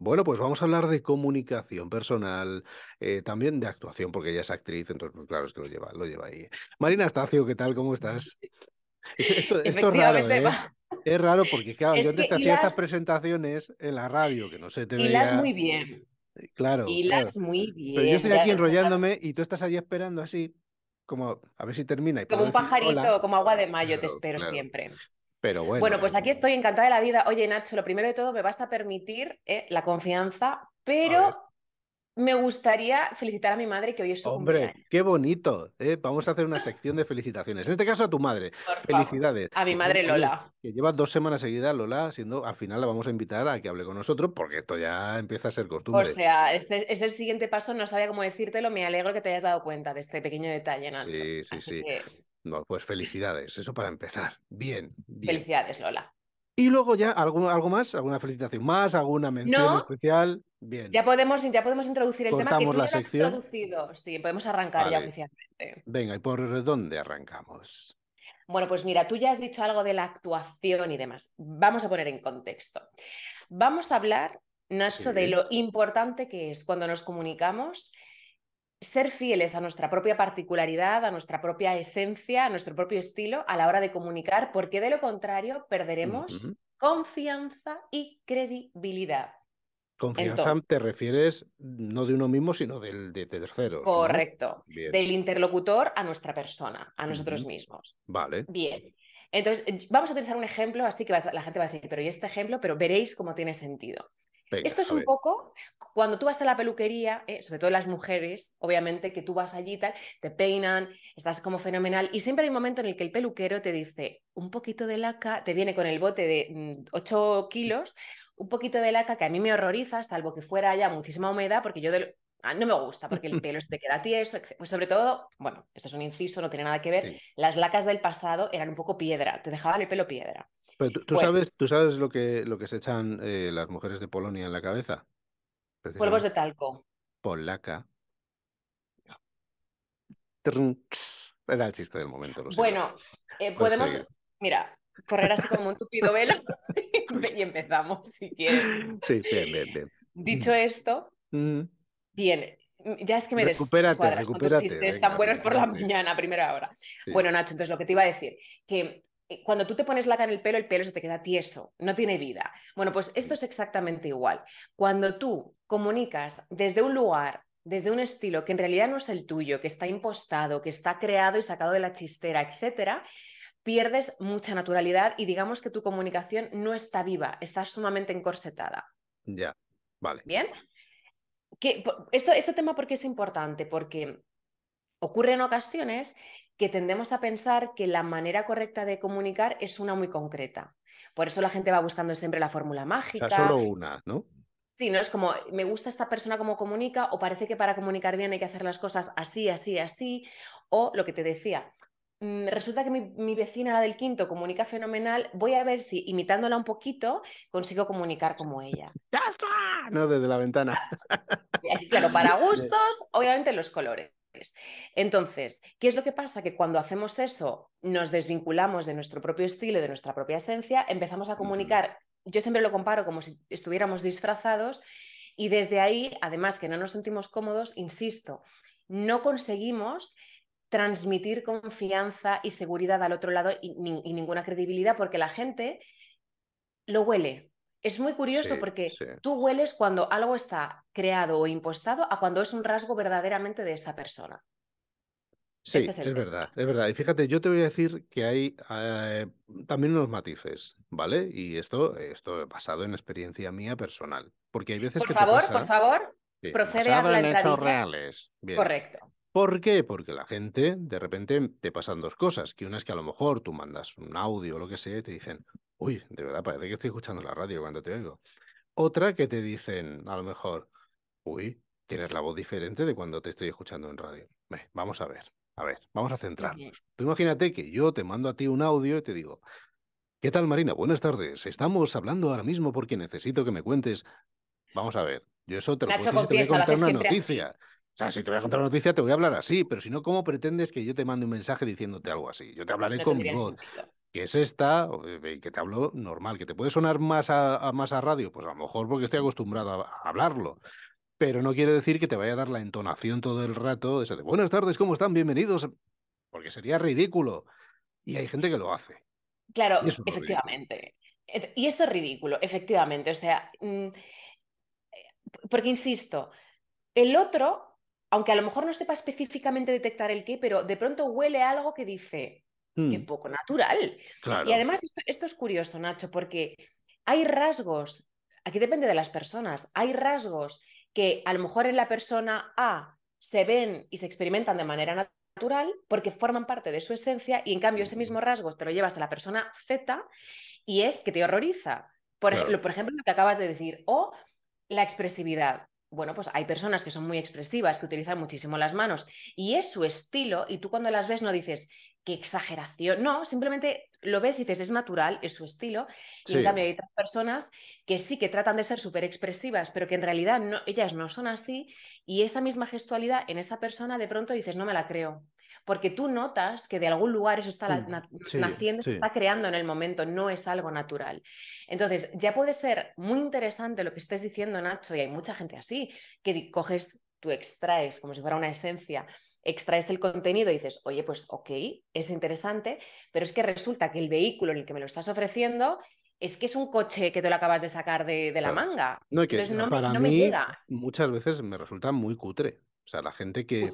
Bueno, pues vamos a hablar de comunicación personal, eh, también de actuación, porque ella es actriz, entonces, pues claro, es que lo lleva, lo lleva ahí. Marina Estacio, ¿qué tal? ¿Cómo estás? Esto, es raro, ¿eh? Es raro porque, claro, yo antes te hacía estas presentaciones en la radio, que no sé, te y veía... las muy bien. Eh, claro. Y muy bien. Pero yo estoy aquí enrollándome y tú estás allí esperando así, como a ver si termina. como un pajarito, como agua de mayo, te espero siempre. Pero bueno. pues aquí estoy encantada de la vida. Oye, Nacho, lo primero de todo me vas a permitir eh, la confianza, pero me gustaría felicitar a mi madre que hoy es su Hombre, qué bonito. Eh, vamos a hacer una sección de felicitaciones. En este caso a tu madre. Felicidades. A mi madre Lola. Que lleva dos semanas seguidas Lola siendo, al final la vamos a invitar a que hable con nosotros porque esto ya empieza a ser costumbre. O sea, es el siguiente paso, no sabía cómo decírtelo, me alegro que te hayas dado cuenta de este pequeño detalle, Nacho. Sí, sí, sí. pues felicidades, eso para empezar. Bien, bien. Felicidades, Lola. Y luego ya algo, algo más, alguna felicitación más, alguna mención especial. Bien. Ya podemos, ya podemos introducir el tema que tú la Has introducido. Sí, podemos arrancar ya oficialmente. Venga, ¿y por dónde arrancamos? Bueno, pues mira, tú ya has dicho algo de la actuación y demás. Vamos a poner en contexto. Vamos a hablar, Nacho, de lo importante que es cuando nos comunicamos ser fieles a nuestra propia particularidad, a nuestra propia esencia, a nuestro propio estilo a la hora de comunicar, porque de lo contrario perderemos confianza y credibilidad. Confianza te refieres no de uno mismo, sino del, de, terceros. Correcto. Del interlocutor a nuestra persona, a nosotros mismos. Vale. Bien. Entonces, vamos a utilizar un ejemplo, así que la gente va a decir, pero ¿y este ejemplo? Pero veréis cómo tiene sentido. Esto es un poco cuando tú vas a la peluquería, eh, sobre todo las mujeres, obviamente que tú vas allí y tal, te peinan, estás como fenomenal y siempre hay un momento en el que el peluquero te dice un poquito de laca, te viene con el bote de 8 mm, kilos, un poquito de laca que a mí me horroriza, salvo que fuera ya muchísima humedad, porque yo de, Ah, no me gusta porque el pelo se te queda tieso, pues sobre todo, bueno, esto es un inciso, no tiene nada que ver, las lacas del pasado eran un poco piedra, te dejaban el pelo piedra. tú, pues sabes, tú sabes lo que, lo que se echan eh, las mujeres de Polonia en la cabeza. Polvos de talco. Polaca. Era el chiste del momento. bueno, eh, pues podemos, mira, correr así como un tupido velo y empezamos si quieres. Sí, bien, bien, Dicho esto, Bien, mm, ya es que me recupérate, descuadras chistes tan buenos por la mañana, primera hora. Bueno, Nacho, entonces lo que te iba a decir, que eh, cuando tú te pones laca en el pelo, el pelo se te queda tieso, no tiene vida. Bueno, pues esto es exactamente igual. Cuando tú comunicas desde un lugar, desde un estilo que en realidad no es el tuyo, que está impostado, que está creado y sacado de la chistera, etcétera, pierdes mucha naturalidad y digamos que tu comunicación no está viva, está sumamente encorsetada. Ya, vale. Bien esto, este tema porque es importante, porque ocurre en ocasiones que tendemos a pensar que la manera correcta de comunicar es una muy concreta. Por eso la gente va buscando siempre la fórmula mágica. O sea, solo una, ¿no? Sí, ¿no? Es como, me gusta esta persona como comunica, o parece que para comunicar bien hay que hacer las cosas así, así, así, o lo que te decía, Mm, resulta que mi, vecina, la del quinto, comunica fenomenal, voy a ver si imitándola un poquito consigo comunicar como ella. No, desde la ventana. Eh, claro, para gustos, obviamente los colores. Entonces, ¿qué es lo que pasa? Que cuando hacemos eso, nos desvinculamos de nuestro propio estilo, de nuestra propia esencia, empezamos a comunicar, yo siempre lo comparo como si estuviéramos disfrazados y desde ahí, además que no nos sentimos cómodos, insisto, no conseguimos transmitir confianza y seguridad al otro lado y, ninguna credibilidad porque la gente lo huele. Es muy curioso porque tú hueles cuando algo está creado o impostado a cuando es un rasgo verdaderamente de esa persona. Sí, este es, verdad, es verdad. Y fíjate, yo te voy a decir que hay eh, también unos matices, ¿vale? Y esto, esto basado en experiencia mía personal. Porque hay veces por que. Favor, por favor, procede a la en reales. Bien. Correcto. ¿Por qué? Porque la gente, de repente, te pasan dos cosas. Que una es que a lo mejor tú mandas un audio o lo que sea y te dicen, uy, de verdad, parece que estoy escuchando la radio cuando te oigo. Otra que te dicen, a lo mejor, uy, tienes la voz diferente de cuando te estoy escuchando en radio. vamos a ver, a ver, vamos a centrarnos. Tú imagínate que yo te mando a ti un audio y te digo, ¿qué tal Marina? Buenas tardes. Estamos hablando ahora mismo porque necesito que me cuentes. Vamos a ver, yo eso te lo puedo te voy contar una noticia. O sea, si te voy a contar una noticia, te voy a hablar así, pero si no, ¿cómo pretendes que yo te mande un mensaje diciéndote algo así? Yo te hablaré con mi voz. que es esta, eh, que te hablo normal, que te puede sonar más a, más a radio, pues a lo mejor porque estoy acostumbrado a, hablarlo. Pero no quiere decir que te vaya a dar la entonación todo el rato, esa de buenas tardes, ¿cómo están? Bienvenidos, porque sería ridículo. Y hay gente que lo hace. Claro, efectivamente. Y esto es ridículo, efectivamente. O sea, mm, eh, porque insisto, el otro aunque a lo mejor no sepa específicamente detectar el qué, pero de pronto huele algo que dice, que hmm. poco natural. Y además esto, es curioso, Nacho, porque hay rasgos, aquí depende de las personas, hay rasgos que a lo mejor en la persona A se ven y se experimentan de manera natural porque forman parte de su esencia y en cambio ese mismo rasgo te lo llevas a la persona Z y es que te horroriza. Por, por ejemplo, lo que acabas de decir, o la expresividad bueno, pues hay personas que son muy expresivas, que utilizan muchísimo las manos y es su estilo y tú cuando las ves no dices, qué exageración, no, simplemente lo ves y dices, es natural, es su estilo. Y en cambio hay otras personas que sí que tratan de ser súper expresivas, pero que en realidad no, ellas no son así y esa misma gestualidad en esa persona de pronto dices, no me la creo porque tú notas que de algún lugar eso está naciendo, se está creando en el momento, no es algo natural. Entonces, ya puede ser muy interesante lo que estés diciendo, Nacho, y hay mucha gente así, que coges, tú extraes, como si fuera una esencia, extraes el contenido y dices, oye, pues ok, es interesante, pero es que resulta que el vehículo en el que me lo estás ofreciendo es que es un coche que tú lo acabas de sacar de, la manga. No, que Entonces, no, para mí, me llega. muchas veces me resulta muy cutre. O sea, la gente que,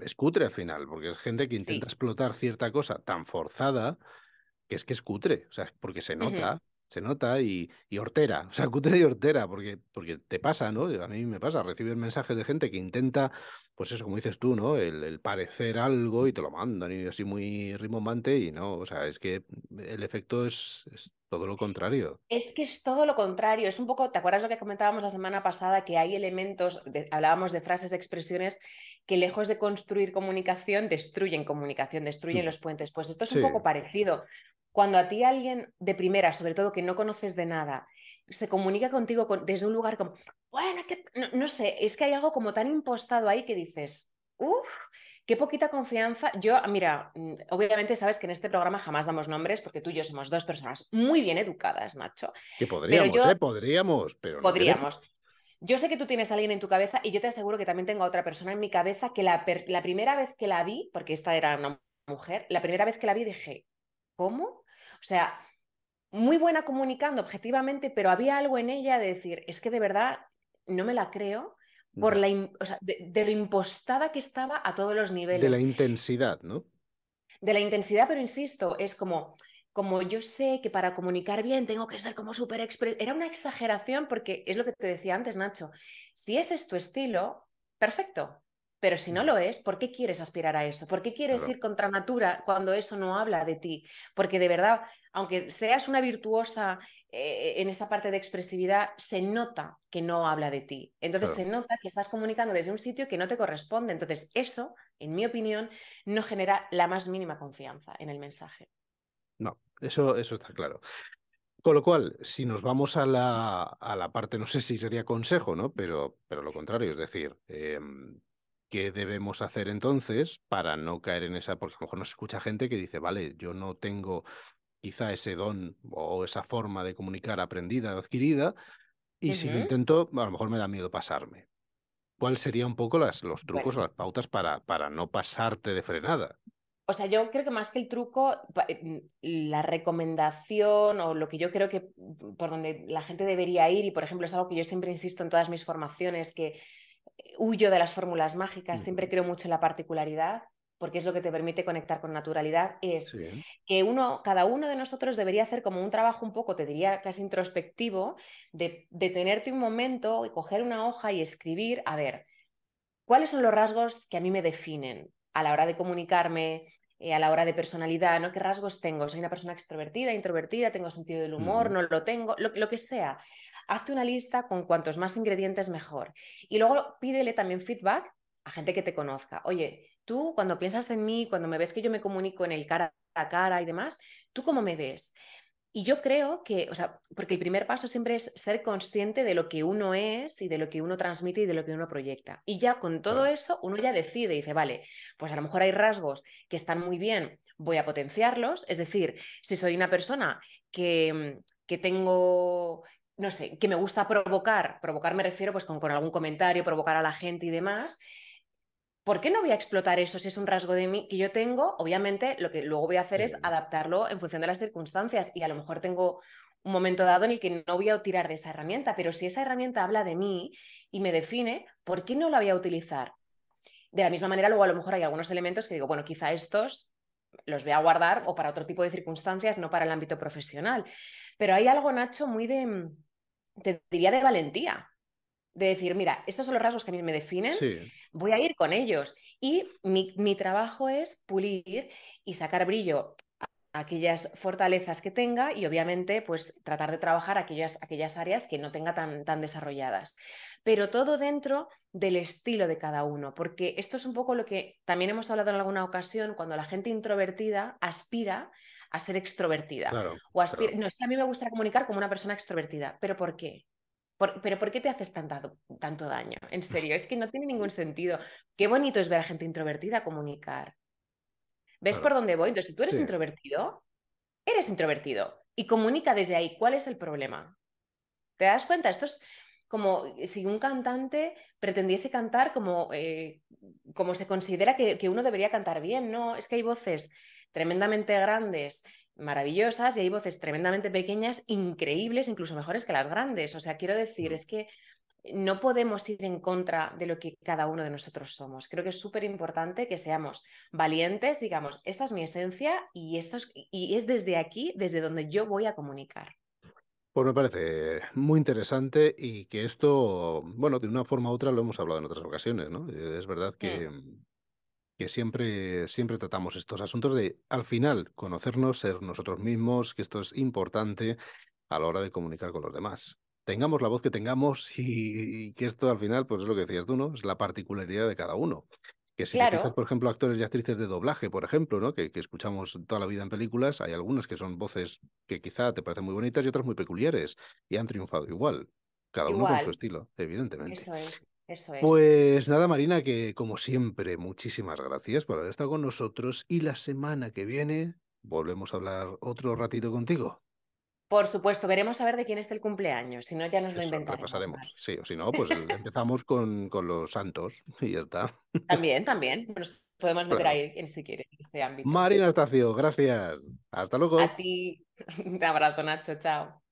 es cutre al final, porque es gente que intenta explotar cierta cosa tan forzada que es que es cutre, o sea, porque se nota, se nota y, hortera, o sea, cutre y hortera, porque, porque te pasa, ¿no? A mí me pasa, recibir mensajes de gente que intenta, pues eso, como dices tú, ¿no? El, parecer algo y te lo mandan y así muy rimbombante y no, o sea, es que el efecto es, todo lo contrario. Es que es todo lo contrario. Es un poco, ¿te acuerdas lo que comentábamos la semana pasada? Que hay elementos, hablábamos de frases, expresiones que lejos de construir comunicación, destruyen comunicación, destruyen mm. los puentes. Pues esto es un poco parecido. Cuando a ti alguien de primera, sobre todo que no conoces de nada, se comunica contigo desde un lugar como, bueno, no, sé, es que hay algo como tan impostado ahí que dices, uff, qué poquita confianza. Yo, mira, mm, obviamente sabes que en este programa jamás damos nombres porque tú y yo somos dos personas muy bien educadas, Nacho. Que podríamos, eh, podríamos, pero... podríamos. Yo sé que tú tienes a alguien en tu cabeza y yo te aseguro que también tengo a otra persona en mi cabeza que la, primera vez que la vi, porque esta era una mujer, la primera vez que la vi dije, ¿cómo? O sea, muy buena comunicando objetivamente, pero había algo en ella de decir, es que de verdad no me la creo por la, de, lo impostada que estaba a todos los niveles. De la intensidad, ¿no? De la intensidad, pero insisto, es como, como yo sé que para comunicar bien tengo que ser como súper expresiva. era una exageración porque es lo que te decía antes, Nacho, si ese es tu estilo, perfecto, pero si no lo es, ¿por qué quieres aspirar a eso? ¿Por qué quieres ir contra natura cuando eso no habla de ti? Porque de verdad, aunque seas una virtuosa eh, en esa parte de expresividad, se nota que no habla de ti. Entonces se nota que estás comunicando desde un sitio que no te corresponde. Entonces eso, en mi opinión, no genera la más mínima confianza en el mensaje. No, eso, eso está claro. Con lo cual, si nos vamos a la, parte, no sé si sería consejo, ¿no? Pero, pero lo contrario, es decir, em, ¿qué debemos hacer entonces para no caer en esa? Porque a lo mejor nos escucha gente que dice, vale, yo no tengo quizá ese don o esa forma de comunicar aprendida o adquirida, y si lo intento, a lo mejor me da miedo pasarme. ¿Cuáles serían un poco las, los trucos o las pautas para, para no pasarte de frenada? o sea, yo creo que más que el truco, eh, mm, la recomendación o lo que yo creo que mm, por donde la gente debería ir, y por ejemplo es algo que yo siempre insisto en todas mis formaciones, que eh, huyo de las fórmulas mágicas, siempre creo mucho en la particularidad, porque es lo que te permite conectar con naturalidad, es que uno, cada uno de nosotros debería hacer como un trabajo un poco, te diría casi introspectivo, de detenerte un momento y coger una hoja y escribir, a ver, ¿cuáles son los rasgos que a mí me definen? a la hora de comunicarme, eh, a la hora de personalidad, ¿no? ¿Qué rasgos tengo? ¿Soy una persona extrovertida, introvertida? ¿Tengo sentido del humor? ¿No lo tengo? Lo, lo que sea. Hazte una lista con cuantos más ingredientes mejor. Y luego pídele también feedback a gente que te conozca. Oye, tú cuando piensas en mí, cuando me ves que yo me comunico en el cara a cara y demás, ¿tú cómo me ves? Y yo creo que, o sea, porque el primer paso siempre es ser consciente de lo que uno es y de lo que uno transmite y de lo que uno proyecta. Y ya con todo eso uno ya decide, dice, vale, pues a lo mejor hay rasgos que están muy bien, voy a potenciarlos. Es decir, si soy una persona que, mm, tengo, no sé, que me gusta provocar, provocar me refiero pues con, con algún comentario, provocar a la gente y demás, ¿por qué no voy a explotar eso si es un rasgo de mí que yo tengo? Obviamente, lo que luego voy a hacer es adaptarlo en función de las circunstancias y a lo mejor tengo un momento dado en el que no voy a tirar de esa herramienta, pero si esa herramienta habla de mí y me define, ¿por qué no la voy a utilizar? De la misma manera, luego a lo mejor hay algunos elementos que digo, bueno, quizá estos los voy a guardar o para otro tipo de circunstancias, no para el ámbito profesional. Pero hay algo, Nacho, muy de, mm, te diría, de valentía, de decir, mira, estos son los rasgos que a mí me definen, voy a ir con ellos. Y mi, trabajo es pulir y sacar brillo a aquellas fortalezas que tenga y obviamente pues tratar de trabajar aquellas, aquellas áreas que no tenga tan, tan desarrolladas. Pero todo dentro del estilo de cada uno, porque esto es un poco lo que también hemos hablado en alguna ocasión, cuando la gente introvertida aspira a ser extrovertida. o aspira... No, es a mí me gusta comunicar como una persona extrovertida, pero ¿por qué? pero ¿por qué te haces tanto, tanto daño? En serio, es que no tiene ningún sentido. Qué bonito es ver a gente introvertida comunicar. ¿Ves por dónde voy? Entonces, si tú eres introvertido, eres introvertido y comunica desde ahí cuál es el problema. ¿Te das cuenta? Esto es como eh, si un cantante pretendiese cantar como, eh, como se considera que, que, uno debería cantar bien, ¿no? Es que hay voces tremendamente grandes maravillosas y hay voces tremendamente pequeñas, increíbles, incluso mejores que las grandes. O sea, quiero decir, es que no podemos ir en contra de lo que cada uno de nosotros somos. Creo que es súper importante que seamos valientes, digamos, esta es mi esencia y, esto es, y es desde aquí, desde donde yo voy a comunicar. Pues me parece muy interesante y que esto, bueno, de una forma u otra lo hemos hablado en otras ocasiones, ¿no? Es verdad que, que siempre, siempre tratamos estos asuntos de, al final, conocernos, ser nosotros mismos, que esto es importante a la hora de comunicar con los demás. Tengamos la voz que tengamos y, que esto al final, pues es lo que decías tú, ¿no? Es la particularidad de cada uno. Que si por ejemplo, actores y actrices de doblaje, por ejemplo, ¿no? Que, escuchamos toda la vida en películas, hay algunas que son voces que quizá te parecen muy bonitas y otras muy peculiares y han triunfado igual. Cada uno con su estilo, evidentemente. Eso es. Eso es. Pues nada, Marina, que como siempre, muchísimas gracias por haber estado con nosotros y la semana que viene volvemos a hablar otro ratito contigo. Por supuesto, veremos a ver de quién es el cumpleaños, si no ya nos lo inventaremos. Repasaremos, sí, o si no, pues empezamos con, los santos y ya está. También, también, nos podemos meter ahí si quiere en este ámbito. Marina Estacio, gracias. Hasta luego. A ti, un abrazo Nacho, chao.